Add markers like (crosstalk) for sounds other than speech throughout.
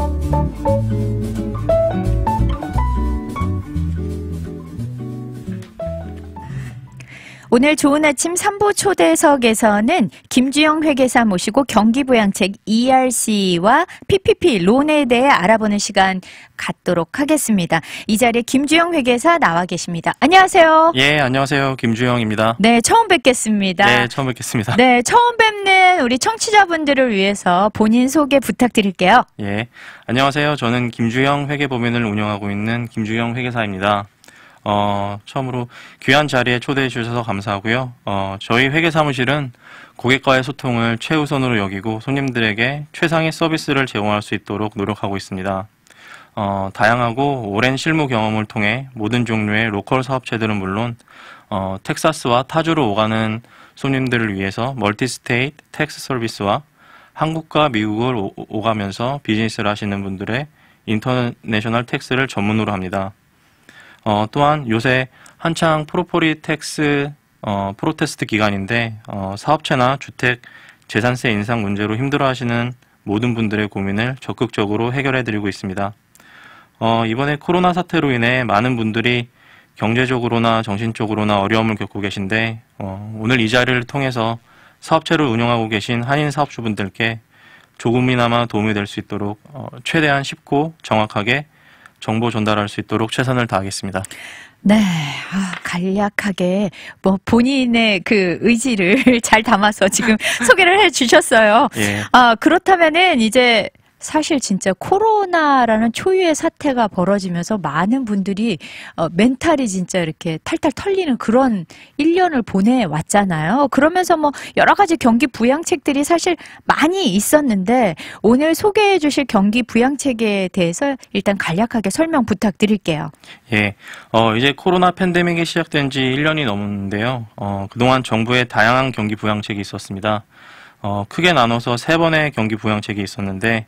Thank you. 오늘 좋은 아침 3부 초대석에서는 김주영 회계사 모시고 경기부양책 ERC와 PPP 론에 대해 알아보는 시간 갖도록 하겠습니다. 이 자리에 김주영 회계사 나와 계십니다. 안녕하세요. 예, 안녕하세요. 김주영입니다. 네, 처음 뵙겠습니다. 네, 처음 뵙겠습니다. 네, 처음 뵙는 우리 청취자분들을 위해서 본인 소개 부탁드릴게요. 예, 안녕하세요. 저는 김주영 회계법인을 운영하고 있는 김주영 회계사입니다. 어, 처음으로 귀한 자리에 초대해 주셔서 감사하고요. 어, 저희 회계 사무실은 고객과의 소통을 최우선으로 여기고 손님들에게 최상의 서비스를 제공할 수 있도록 노력하고 있습니다. 어, 다양하고 오랜 실무 경험을 통해 모든 종류의 로컬 사업체들은 물론 어, 텍사스와 타주로 오가는 손님들을 위해서 멀티스테이트 텍스 서비스와 한국과 미국을 오, 오가면서 비즈니스를 하시는 분들의 인터내셔널 텍스를 전문으로 합니다. 어, 또한 요새 한창 프로포리텍스 어, 프로테스트 기간인데 어, 사업체나 주택 재산세 인상 문제로 힘들어하시는 모든 분들의 고민을 적극적으로 해결해 드리고 있습니다. 어, 이번에 코로나 사태로 인해 많은 분들이 경제적으로나 정신적으로나 어려움을 겪고 계신데 어, 오늘 이 자리를 통해서 사업체를 운영하고 계신 한인 사업주분들께 조금이나마 도움이 될 수 있도록 어, 최대한 쉽고 정확하게 정보 전달할 수 있도록 최선을 다하겠습니다. 네, 아, 간략하게 뭐 본인의 그 의지를 (laughs) 잘 담아서 지금 (laughs) 소개를 해 주셨어요. 예. 아 그렇다면은 이제 사실 진짜 코로나라는 초유의 사태가 벌어지면서 많은 분들이 어, 멘탈이 진짜 이렇게 탈탈 털리는 그런 1년을 보내왔잖아요. 그러면서 뭐 여러 가지 경기 부양책들이 사실 많이 있었는데 오늘 소개해 주실 경기 부양책에 대해서 일단 간략하게 설명 부탁드릴게요. 예. 어, 이제 코로나 팬데믹이 시작된 지 1년이 넘었는데요. 어, 그동안 정부의 다양한 경기 부양책이 있었습니다. 어, 크게 나눠서 세 번의 경기 부양책이 있었는데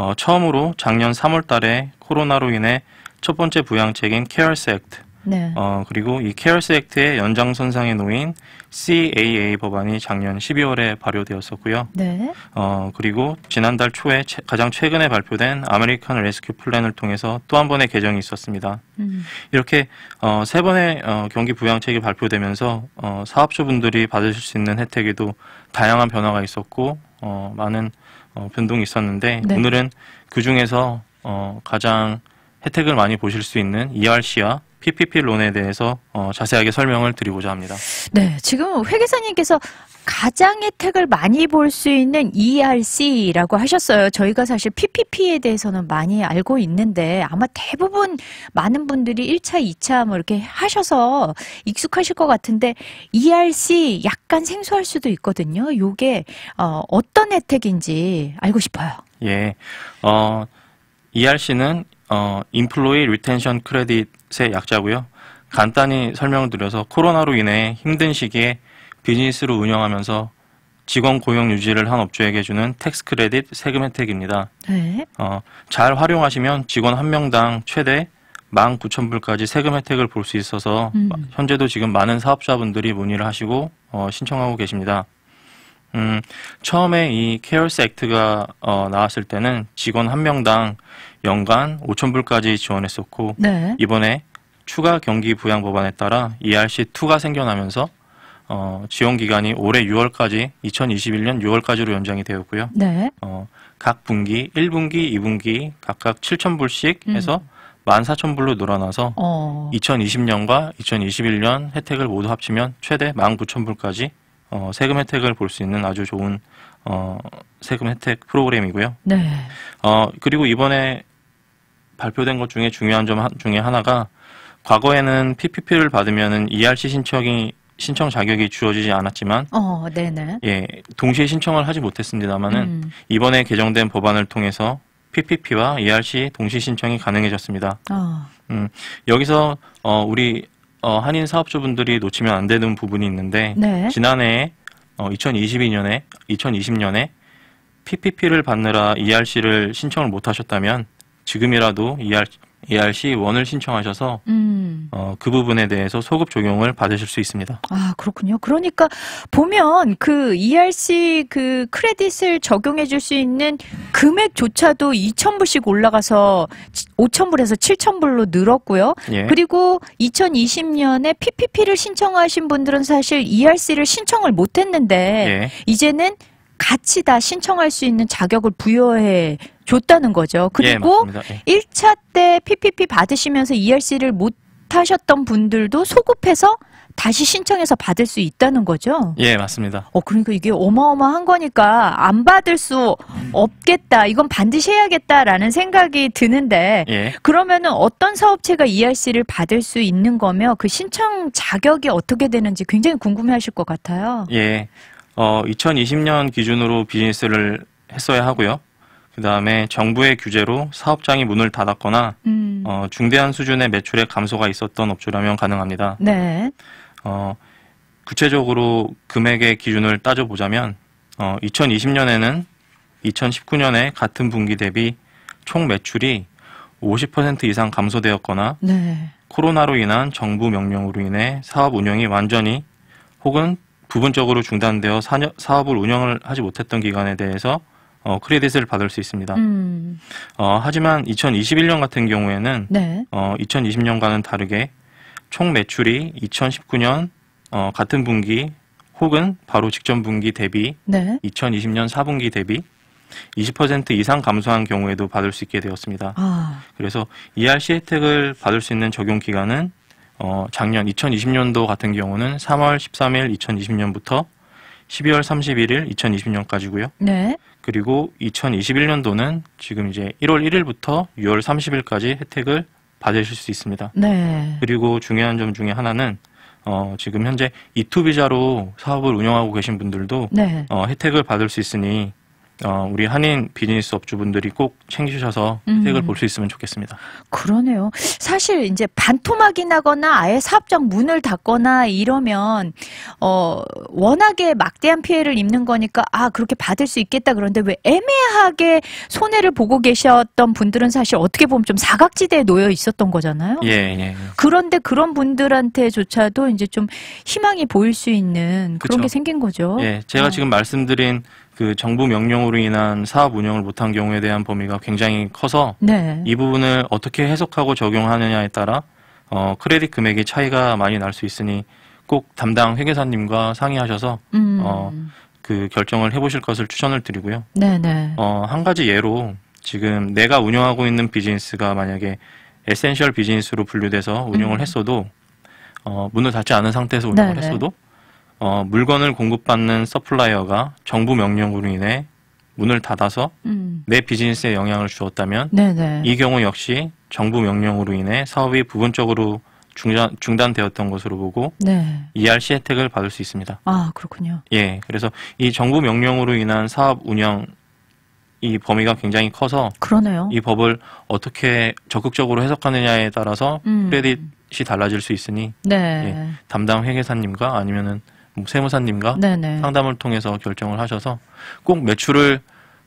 어, 처음으로 작년 3월 달에 코로나로 인해 첫 번째 부양책인 케어스 액트 네. 어, 그리고 이 케어스 액트의 연장선상에 놓인 CAA 법안이 작년 12월에 발효되었었고요. 네. 어, 그리고 지난달 초에 채, 가장 최근에 발표된 아메리칸 레스큐 플랜을 통해서 또 한 번의 개정이 있었습니다. 음. 이렇게 어, 세 번의 어, 경기 부양책이 발표되면서 어, 사업주분들이 받으실 수 있는 혜택에도 다양한 변화가 있었고 어, 많은 어, 변동이 있었는데 네. 오늘은 그 중에서 어, 가장 혜택을 많이 보실 수 있는 ERC와 PPP 론에 대해서 어, 자세하게 설명을 드리고자 합니다. 네, 지금 회계사님께서 가장 혜택을 많이 볼 수 있는 ERC라고 하셨어요. 저희가 사실 PPP에 대해서는 많이 알고 있는데 아마 대부분 많은 분들이 1차, 2차 뭐 이렇게 하셔서 익숙하실 것 같은데 ERC 약간 생소할 수도 있거든요. 요게 어, 어떤 혜택인지 알고 싶어요. 예. 어 ERC는 어, 인플로이 리텐션 크레딧의 약자고요. 간단히 설명을 드려서 코로나로 인해 힘든 시기에 비즈니스로 운영하면서 직원 고용 유지를 한 업주에게 주는 텍스 크레딧 세금 혜택입니다. 네. 어, 잘 활용하시면 직원 한 명당 최대 19,000불까지 세금 혜택을 볼 수 있어서 음. 현재도 지금 많은 사업자분들이 문의를 하시고 어, 신청하고 계십니다. 음, 처음에 이 케어스 액트가 어, 나왔을 때는 직원 한 명당 연간 5,000불까지 지원했었고 네. 이번에 추가 경기 부양 법안에 따라 ERC2가 생겨나면서 어, 지원 기간이 올해 6월까지 2021년 6월까지로 연장이 되었고요. 네. 어, 각 분기 1분기, 2분기 각각 7,000불씩 음. 해서 14,000불로 늘어나서 어. 2020년과 2021년 혜택을 모두 합치면 최대 19,000불까지 어, 세금 혜택을 볼 수 있는 아주 좋은 어, 세금 혜택 프로그램이고요. 네. 어, 그리고 이번에 발표된 것 중에 중요한 점 중에 하나가 과거에는 PPP를 받으면은 ERC 신청이 신청 자격이 주어지지 않았지만, 어, 네네. 예, 동시에 신청을 하지 못했습니다만은 음. 이번에 개정된 법안을 통해서 PPP와 ERC 동시 신청이 가능해졌습니다. 어. 음, 여기서 어, 우리 어, 한인 사업주분들이 놓치면 안 되는 부분이 있는데 네. 지난해 어, 2022년에 2020년에 PPP를 받느라 ERC를 신청을 못 하셨다면 지금이라도 ER, ERC1을 신청하셔서 음. 어, 그 부분에 대해서 소급 적용을 받으실 수 있습니다. 아 그렇군요. 그러니까 보면 그 ERC 그 크레딧을 적용해 줄 수 있는 금액조차도 2,000불씩 올라가서 5,000불에서 7,000불로 늘었고요. 예. 그리고 2020년에 PPP를 신청하신 분들은 사실 ERC를 신청을 못 했는데 예. 이제는 같이 다 신청할 수 있는 자격을 부여해 줬다는 거죠. 예, 그리고 예, 예. 1차 때 PPP 받으시면서 ERC를 못 하셨던 분들도 소급해서 다시 신청해서 받을 수 있다는 거죠? 예, 맞습니다. 어, 그러니까 이게 어마어마한 거니까 안 받을 수 없겠다. 이건 반드시 해야겠다라는 생각이 드는데 예. 그러면은 어떤 사업체가 ERC를 받을 수 있는 거며 그 신청 자격이 어떻게 되는지 굉장히 궁금해 하실 것 같아요. 예. 어, 2020년 기준으로 비즈니스를 했어야 하고요. 그 다음에 정부의 규제로 사업장이 문을 닫았거나 음. 어, 중대한 수준의 매출의 감소가 있었던 업주라면 가능합니다. 네. 어, 구체적으로 금액의 기준을 따져보자면 어, 2020년에는 2019년에 같은 분기 대비 총 매출이 50% 이상 감소되었거나 네. 코로나로 인한 정부 명령으로 인해 사업 운영이 완전히 혹은 부분적으로 중단되어 사업을 운영을 하지 못했던 기간에 대해서 어, 크레딧을 받을 수 있습니다. 음. 어, 하지만 2021년 같은 경우에는 네. 어, 2020년과는 다르게 총 매출이 2019년 어, 같은 분기 혹은 바로 직전 분기 대비 네. 2020년 4분기 대비 20% 이상 감소한 경우에도 받을 수 있게 되었습니다. 아. 그래서 ERC 혜택을 받을 수 있는 적용 기간은 어, 작년 2020년도 같은 경우는 3월 13일 2020년부터 12월 31일 2020년까지고요. 네. 그리고 2021년도는 지금 이제 1월 1일부터 6월 30일까지 혜택을 받으실 수 있습니다. 네. 그리고 중요한 점 중에 하나는 어, 지금 현재 이투 비자로 사업을 운영하고 계신 분들도 네. 어, 혜택을 받을 수 있으니 어, 우리 한인 비즈니스 업주분들이 꼭 챙기셔서 음. 혜택을 음. 볼수 있으면 좋겠습니다. 그러네요. 사실 이제 반토막이 나거나 아예 사업장 문을 닫거나 이러면 어, 워낙에 막대한 피해를 입는 거니까 아 그렇게 받을 수 있겠다 그런데 왜 애매하게 손해를 보고 계셨던 분들은 사실 어떻게 보면 좀 사각지대에 놓여 있었던 거잖아요. 예, 예. 예. 그런데 그런 분들한테조차도 이제 좀 희망이 보일 수 있는 그런 그쵸. 게 생긴 거죠. 예, 제가 어. 지금 말씀드린 그 정부 명령으로 인한 사업 운영을 못한 경우에 대한 범위가 굉장히 커서 네. 이 부분을 어떻게 해석하고 적용하느냐에 따라 어, 크레딧 금액의 차이가 많이 날 수 있으니 꼭 담당 회계사님과 상의하셔서 음. 어, 그 결정을 해보실 것을 추천을 드리고요. 네네. 네. 어, 한 가지 예로 지금 내가 운영하고 있는 비즈니스가 만약에 에센셜 비즈니스로 분류돼서 운영을 음. 했어도 어, 문을 닫지 않은 상태에서 운영을 네네. 네. 했어도 어, 물건을 공급받는 서플라이어가 정부 명령으로 인해 문을 닫아서 음. 내 비즈니스에 영향을 주었다면 네네. 네. 이 경우 역시 정부 명령으로 인해 사업이 부분적으로 중단, 중단되었던 것으로 보고 네. ERC 혜택을 받을 수 있습니다. 아 그렇군요. 예, 그래서 이 정부 명령으로 인한 사업 운영 이 범위가 굉장히 커서 그러네요. 이 법을 어떻게 적극적으로 해석하느냐에 따라서 음. 크레딧이 달라질 수 있으니 네. 예, 담당 회계사님과 아니면은 뭐 세무사님과 네네. 상담을 통해서 결정을 하셔서 꼭 매출을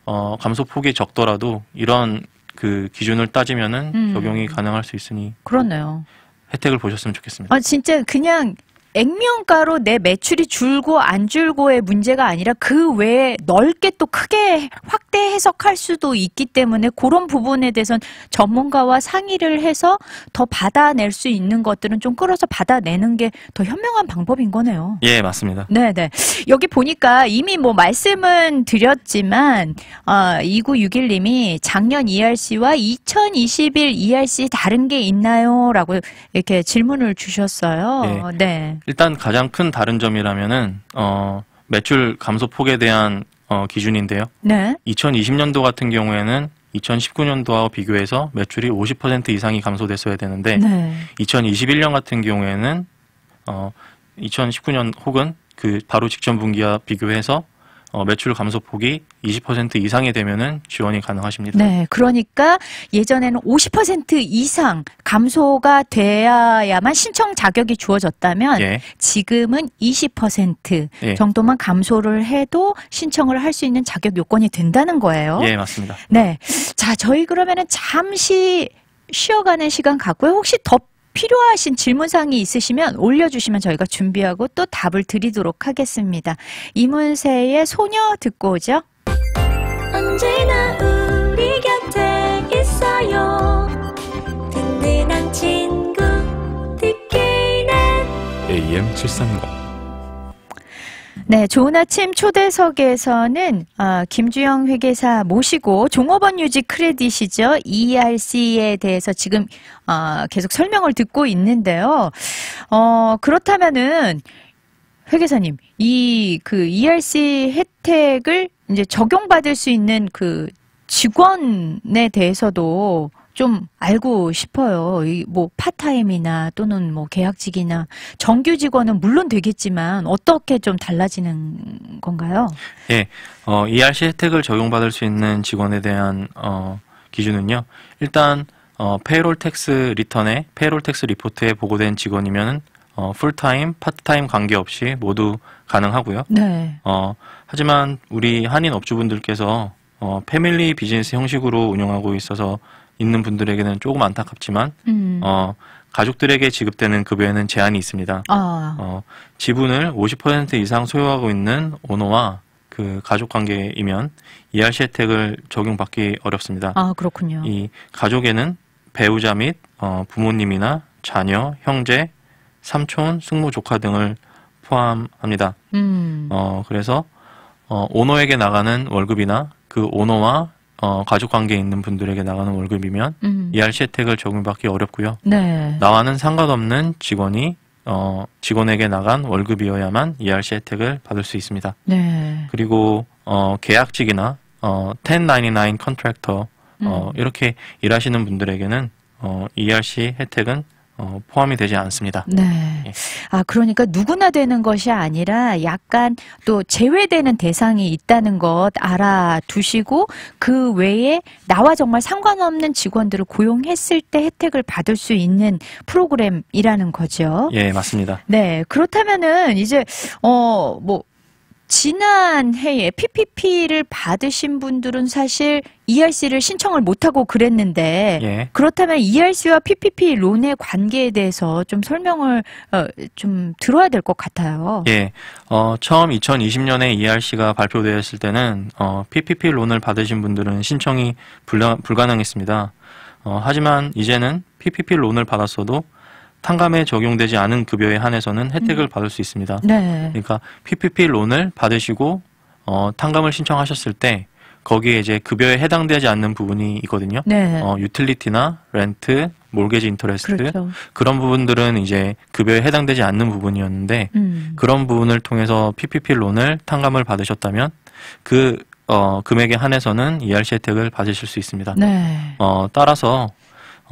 어, 감소 폭이 적더라도 이런 그 기준을 따지면은 음. 적용이 가능할 수 있으니 그렇네요. 혜택을 보셨으면 좋겠습니다. 아 진짜 그냥 액면가로 내 매출이 줄고 안 줄고의 문제가 아니라 그 외에 넓게 또 크게 확대 해석할 수도 있기 때문에 그런 부분에 대해서는 전문가와 상의를 해서 더 받아낼 수 있는 것들은 좀 끌어서 받아내는 게 더 현명한 방법인 거네요. 예, 맞습니다. 네, 네. 여기 보니까 이미 뭐 말씀은 드렸지만 어, 2961님이 작년 ERC와 2021 ERC 다른 게 있나요? 라고 이렇게 질문을 주셨어요. 예. 네. 네. 일단 가장 큰 다른 점이라면은 어, 매출 감소 폭에 대한 어, 기준인데요. 네. 2020년도 같은 경우에는 2019년도와 비교해서 매출이 50% 이상이 감소됐어야 되는데 네. 2021년 같은 경우에는 어, 2019년 혹은 그 바로 직전 분기와 비교해서 어, 매출 감소폭이 20% 이상이 되면은 지원이 가능하십니다. 네, 그러니까 예전에는 50% 이상 감소가 되어야만 신청 자격이 주어졌다면 예. 지금은 20% 예. 정도만 감소를 해도 신청을 할 수 있는 자격 요건이 된다는 거예요. 예, 맞습니다. 네, 자 저희 그러면은 잠시 쉬어가는 시간 갖고요. 혹시 더 필요하신 질문사항이 있으시면 올려주시면 저희가 준비하고 또 답을 드리도록 하겠습니다. 이문세의 소녀 듣고 오죠. 언제나 우리 곁에 있어요. 든든한 친구 듣기는 AM 730 네, 좋은 아침 초대석에서는 어, 김주영 회계사 모시고 종업원 유지 크레딧이죠. ERC에 대해서 지금 어, 계속 설명을 듣고 있는데요. 어, 그렇다면은 회계사님, 이 그 ERC 혜택을 이제 적용받을 수 있는 그 직원에 대해서도 좀 알고 싶어요. 이뭐 파타임이나 또는 뭐 계약직이나 정규 직원은 물론 되겠지만 어떻게 좀 달라지는 건가요? 예. 어, ERC 혜택을 적용받을 수 있는 직원에 대한 어, 기준은요. 일단 어, 페이롤 텍스 리턴에 페이롤 텍스 리포트에 보고된 직원이면 어, 풀타임, 파트타임 관계없이 모두 가능하고요. 네. 어, 하지만 우리 한인 업주분들께서 어, 패밀리 비즈니스 형식으로 운영하고 있어서 있는 분들에게는 조금 안타깝지만 음. 어, 가족들에게 지급되는 급여에는 제한이 있습니다. 아. 어, 지분을 50% 이상 소유하고 있는 오너와 그 가족 관계이면 ERC 혜택을 적용받기 어렵습니다. 아, 그렇군요. 이 가족에는 배우자 및 어, 부모님이나 자녀, 형제, 삼촌, 숙모, 조카 등을 포함합니다. 음. 어, 그래서 어, 오너에게 나가는 월급이나 그 오너와 어, 가족 관계에 있는 분들에게 나가는 월급이면 음. ERC 혜택을 적용받기 어렵고요. 네. 나와는 상관없는 직원이 어, 직원에게 나간 월급이어야만 ERC 혜택을 받을 수 있습니다. 네. 그리고 어, 계약직이나 어, 1099 컨트랙터 어, 음. 어, 이렇게 일하시는 분들에게는 어, ERC 혜택은 어, 포함이 되지 않습니다. 네. 예. 아, 그러니까 누구나 되는 것이 아니라 약간 또 제외되는 대상이 있다는 것 알아두시고 그 외에 나와 정말 상관없는 직원들을 고용했을 때 혜택을 받을 수 있는 프로그램이라는 거죠. 예, 맞습니다. 네. 그렇다면은 이제, 어, 뭐, 지난해에 PPP를 받으신 분들은 사실 ERC를 신청을 못하고 그랬는데 예. 그렇다면 ERC와 PPP 론의 관계에 대해서 좀 설명을 어, 좀 들어야 될 것 같아요. 예, 어, 처음 2020년에 ERC가 발표되었을 때는 어, PPP 론을 받으신 분들은 신청이 불가, 불가능했습니다. 어, 하지만 이제는 PPP 론을 받았어도 탕감에 적용되지 않은 급여에 한해서는 혜택을 음. 받을 수 있습니다. 네. 그러니까 PPP 론을 받으시고 어, 탕감을 신청하셨을 때 거기에 이제 급여에 해당되지 않는 부분이 있거든요. 네. 어, 유틸리티나 렌트, 몰게지 인터레스트 그렇죠. 그런 부분들은 이제 급여에 해당되지 않는 부분이었는데 음. 그런 부분을 통해서 PPP 론을 탕감을 받으셨다면 그 어, 금액에 한해서는 ERC 혜택을 받으실 수 있습니다. 네. 어, 따라서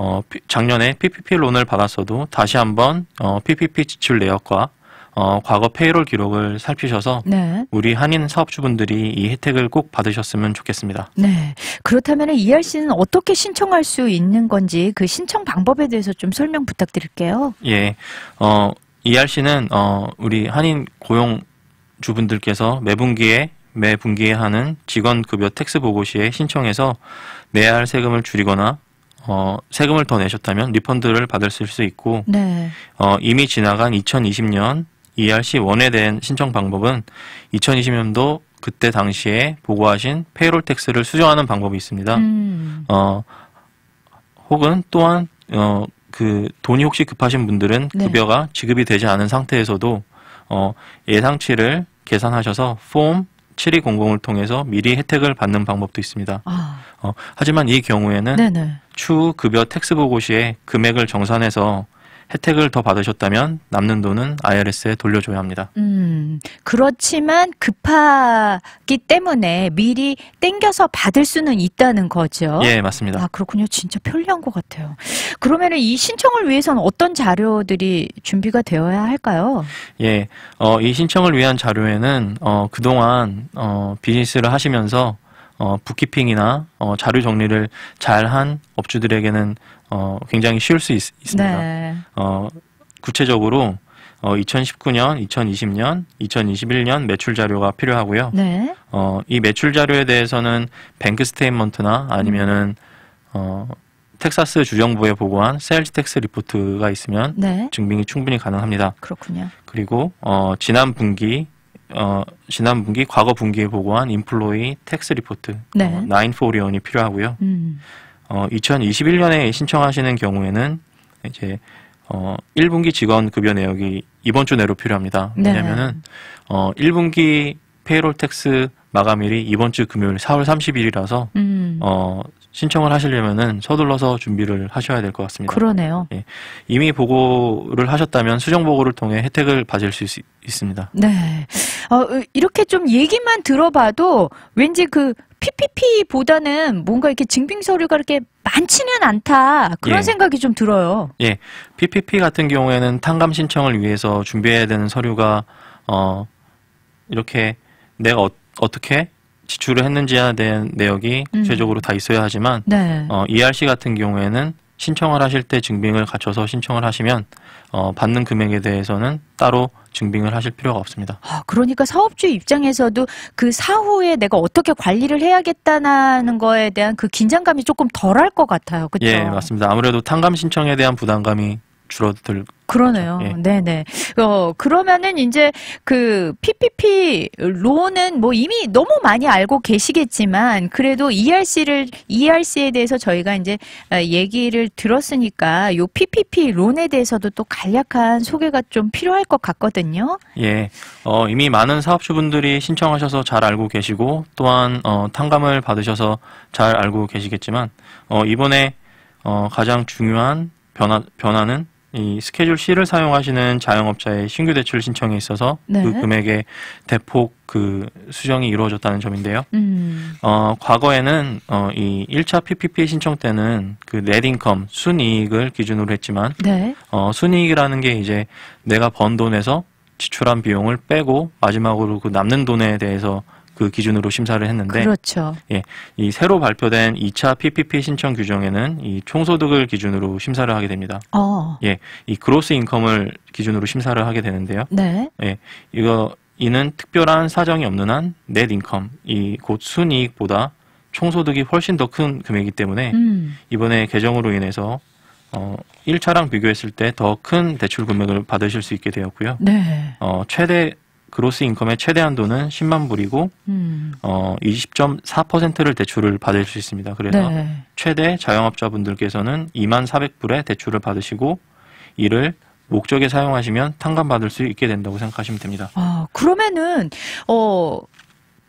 어, 작년에 PPP 론을 받았어도 다시 한번 어, PPP 지출 내역과 어, 과거 페이롤 기록을 살피셔서 네. 우리 한인 사업주분들이 이 혜택을 꼭 받으셨으면 좋겠습니다. 네. 그렇다면 ERC는 어떻게 신청할 수 있는 건지 그 신청 방법에 대해서 좀 설명 부탁드릴게요. 예. 어, ERC는 어, 우리 한인 고용 주분들께서 매분기에 매 분기에 하는 직원 급여 텍스 보고 시에 신청해서 내야 할 세금을 줄이거나 어, 세금을 더 내셨다면 리펀드를 받을수 있고 네. 어, 이미 지나간 2020년 ERC 원에 대한 신청 방법은 2020년도 그때 당시에 보고하신 페이롤 텍스를 수정하는 방법이 있습니다. 음. 어, 혹은 또한 어, 그 돈이 혹시 급하신 분들은 네. 급여가 지급이 되지 않은 상태에서도 어, 예상치를 계산하셔서 폼 7200을 통해서 미리 혜택을 받는 방법도 있습니다. 아. 어, 하지만 이 경우에는 네네. 추후 급여 텍스 보고 시에 금액을 정산해서 혜택을 더 받으셨다면 남는 돈은 IRS에 돌려줘야 합니다. 음, 그렇지만 급하기 때문에 미리 땡겨서 받을 수는 있다는 거죠. 예, 맞습니다. 아, 그렇군요. 진짜 편리한 것 같아요. 그러면 이 신청을 위해서는 어떤 자료들이 준비가 되어야 할까요? 예, 어, 이 신청을 위한 자료에는 어, 그동안 어, 비즈니스를 하시면서 어, 부키핑이나 어, 자료 정리를 잘 한 업주들에게는 어, 굉장히 쉬울 수 있, 습니다 네. 어, 구체적으로 어, 2019년, 2020년, 2021년 매출 자료가 필요하고요. 네. 어, 이 매출 자료에 대해서는 뱅크 스테인먼트나 아니면은 어, 텍사스 주정부에 보고한 세일즈 텍스 리포트가 있으면 네. 증빙이 충분히 가능합니다. 그렇군요. 그리고 어, 지난 분기 어, 지난 분기, 과거 분기에 보고한 인플로이 텍스 리포트, 네. 어, 인포리온이 필요하고요. 음. 어, 2021년에 신청하시는 경우에는 이제 어, 1분기 직원 급여 내역이 이번 주 내로 필요합니다. 네. 왜냐면은 네. 어, 1분기 페이롤 텍스 마감일이 이번 주 금요일 4월 30일이라서 음. 어, 신청을 하시려면은 서둘러서 준비를 하셔야 될 것 같습니다. 그러네요. 예. 이미 보고를 하셨다면 수정 보고를 통해 혜택을 받을 수 있, 습니다 네. 어, 이렇게 좀 얘기만 들어봐도 왠지 그 PPP보다는 뭔가 이렇게 증빙 서류가 이렇게 많지는 않다 그런 예. 생각이 좀 들어요. 예, PPP 같은 경우에는 탕감 신청을 위해서 준비해야 되는 서류가 어 이렇게 내가 어, 어떻게 지출을 했는지에 대한 내역이 음. 구체적으로 다 있어야 하지만 네. 어, ERC 같은 경우에는 신청을 하실 때 증빙을 갖춰서 신청을 하시면 어, 받는 금액에 대해서는 따로 증빙을 하실 필요가 없습니다. 아, 그러니까 사업주 입장에서도 그 사후에 내가 어떻게 관리를 해야겠다는 거에 대한 그 긴장감이 조금 덜할 것 같아요. 그렇죠? 예, 맞습니다. 아무래도 탕감 신청에 대한 부담감이 줄어들 그러네요. 예. 네네. 어, 그러면은 이제 그 PPP 론은 뭐 이미 너무 많이 알고 계시겠지만 그래도 ERC를 ERC에 대해서 저희가 이제 아, 얘기를 들었으니까 요 PPP 론에 대해서도 또 간략한 소개가 좀 필요할 것 같거든요. 예. 어, 이미 많은 사업주분들이 신청하셔서 잘 알고 계시고 또한 어, 탕감을 받으셔서 잘 알고 계시겠지만 어, 이번에 어, 가장 중요한 변화 변화는 이 스케줄 C를 사용하시는 자영업자의 신규 대출 신청에 있어서 네. 그금액의 대폭 그 수정이 이루어졌다는 점인데요. 음. 어, 과거에는 어, 이 1차 PPP 신청 때는 그 네딩컴 순이익을 기준으로 했지만 네. 어, 순이익이라는 게 이제 내가 번 돈에서 지출한 비용을 빼고 마지막으로 그 남는 돈에 대해서 그 기준으로 심사를 했는데 그렇죠. 예, 이 새로 발표된 2차 PPP 신청 규정에는 이 총소득을 기준으로 심사를 하게 됩니다. 어. 예, 이 그로스 인컴을 기준으로 심사를 하게 되는데요. 네. 예, 이거 이는 특별한 사정이 없는 한 넷 인컴 이곧 순이익보다 총소득이 훨씬 더 큰 금액이기 때문에 음. 이번에 개정으로 인해서 어, 1차랑 비교했을 때 더 큰 대출 금액을 받으실 수 있게 되었고요. 네. 어, 최대 그로스 인컴의 최대 한도는 10만 불이고 음. 어 20.4%를 대출을 받을 수 있습니다. 그래서 네. 최대 자영업자분들께서는 2만 400불의 대출을 받으시고 이를 목적에 사용하시면 탕감받을 수 있게 된다고 생각하시면 됩니다. 아, 그러면은 어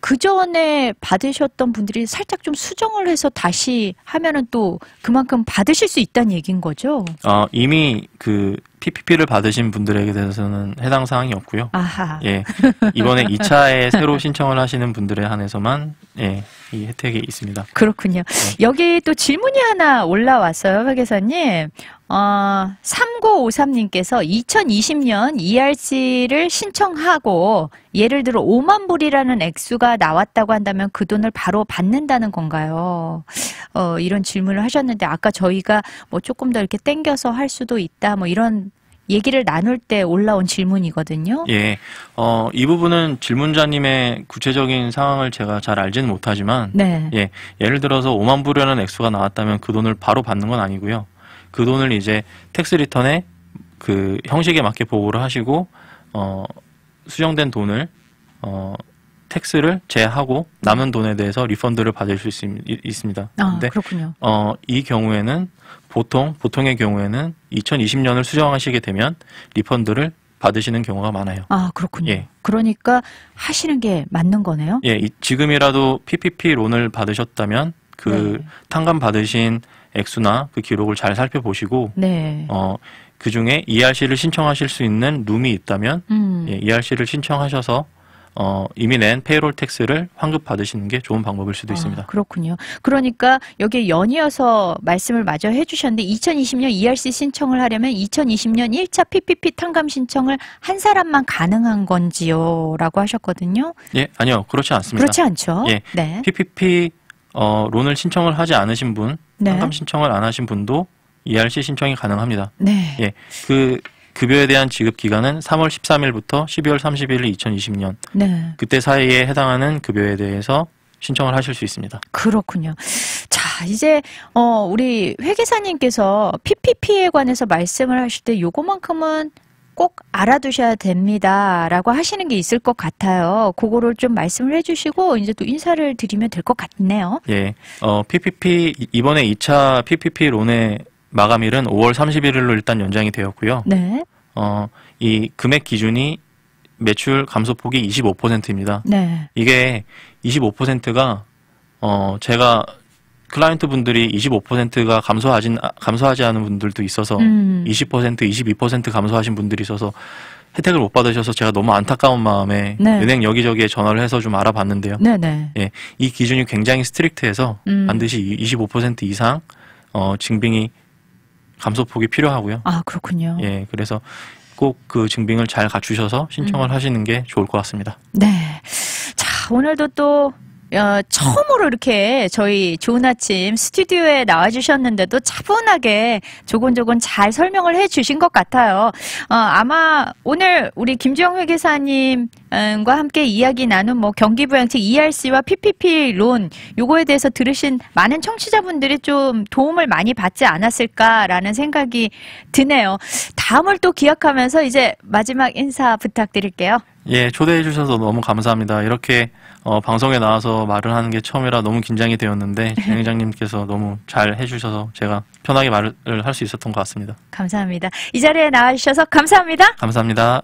그 전에 받으셨던 분들이 살짝 좀 수정을 해서 다시 하면은 또 그만큼 받으실 수 있다는 얘기인 거죠? 어, 이미 그 PPP를 받으신 분들에게 대해서는 해당 사항이 없고요. 아하. 예. 이번에 2차에 새로 신청을 하시는 분들에 한해서만 예, 이 혜택이 있습니다. 그렇군요. 네. 여기 또 질문이 하나 올라왔어요, 회사님 어, 3953님께서 2020년 ERC를 신청하고 예를 들어 5만 불이라는 액수가 나왔다고 한다면 그 돈을 바로 받는다는 건가요? 어, 이런 질문을 하셨는데 아까 저희가 뭐 조금 더 이렇게 땡겨서 할 수도 있다 뭐 이런 얘기를 나눌 때 올라온 질문이거든요. 예. 어, 이 부분은 질문자님의 구체적인 상황을 제가 잘 알지는 못하지만 네. 예. 예를 들어서 5만 불이라는 액수가 나왔다면 그 돈을 바로 받는 건 아니고요. 그 돈을 이제 텍스 리턴에 그 형식에 맞게 보고를 하시고 어, 수정된 돈을 어, 텍스를 제하고 남은 돈에 대해서 리펀드를 받을 수 있, 습니다 아, 근데 그렇군요. 어, 이 경우에는 보통 보통의 경우에는 2020년을 수정하시게 되면 리펀드를 받으시는 경우가 많아요. 아 그렇군요. 예. 그러니까 하시는 게 맞는 거네요. 예, 이, 지금이라도 PPP 론을 받으셨다면 그 네. 탕감 받으신 액수나 그 기록을 잘 살펴보시고 네. 어, 그 중에 ERC를 신청하실 수 있는 룸이 있다면 음. 예, ERC를 신청하셔서 어, 이미 낸 페이롤 텍스를 환급 받으시는 게 좋은 방법일 수도 아, 있습니다. 그렇군요. 그러니까 여기에 연이어서 말씀을 마저 해주셨는데 2020년 ERC 신청을 하려면 2020년 1차 PPP 탕감 신청을 한 사람만 가능한 건지요? 라고 하셨거든요. 예, 아니요. 그렇지 않습니다. 그렇지 않죠. 예, 네. PPP 어, 론을 신청을 하지 않으신 분, 네. 상담 신청을 안 하신 분도 ERC 신청이 가능합니다. 네. 예. 그 급여에 대한 지급 기간은 3월 13일부터 12월 31일 2020년. 네. 그때 사이에 해당하는 급여에 대해서 신청을 하실 수 있습니다. 그렇군요. 자, 이제 어 우리 회계사님께서 PPP에 관해서 말씀을 하실 때 요거만큼은 꼭 알아두셔야 됩니다. 라고 하시는 게 있을 것 같아요. 그거를 좀 말씀을 해주시고, 이제 또 인사를 드리면 될 것 같네요. 예. 어, PPP, 이번에 2차 PPP 론의 마감일은 5월 31일로 일단 연장이 되었고요. 네. 어, 이 금액 기준이 매출 감소폭이 25%입니다. 네. 이게 25%가 어, 제가 클라이언트 분들이 25%가 감소하진 감소하지 않은 분들도 있어서 음. 20% 22% 감소하신 분들이 있어서 혜택을 못 받으셔서 제가 너무 안타까운 마음에 네. 은행 여기저기에 전화를 해서 좀 알아봤는데요. 네네. 네. 예, 이 기준이 굉장히 스트릭트해서 음. 반드시 25% 이상 어, 증빙이 감소폭이 필요하고요. 아 그렇군요. 예, 그래서 꼭 그 증빙을 잘 갖추셔서 신청을 음. 하시는 게 좋을 것 같습니다. 네. 자 오늘도 또 어, 처음으로 이렇게 저희 좋은 아침 스튜디오에 나와주셨는데도 차분하게 조곤조곤 잘 설명을 해주신 것 같아요. 어, 아마 오늘 우리 김지영 회계사님과 함께 이야기 나눈 뭐 경기부양책 ERC와 PPP 론 요거에 대해서 들으신 많은 청취자분들이 좀 도움을 많이 받지 않았을까라는 생각이 드네요. 다음을 또 기약하면서 이제 마지막 인사 부탁드릴게요. 예, 초대해 주셔서 너무 감사합니다. 이렇게 어, 방송에 나와서 말을 하는 게 처음이라 너무 긴장이 되었는데 (laughs) 진행장님께서 너무 잘 해주셔서 제가 편하게 말을 할 수 있었던 것 같습니다. 감사합니다. 이 자리에 나와주셔서 감사합니다. 감사합니다.